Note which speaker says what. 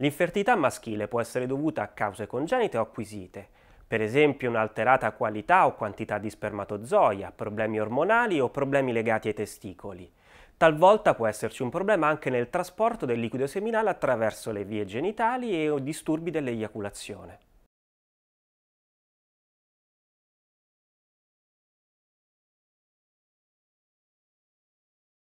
Speaker 1: L'infertilità maschile può essere dovuta a cause congenite o acquisite, per esempio un'alterata qualità o quantità di spermatozoia, problemi ormonali o problemi legati ai testicoli. Talvolta può esserci un problema anche nel trasporto del liquido seminale attraverso le vie genitali e o disturbi dell'eiaculazione.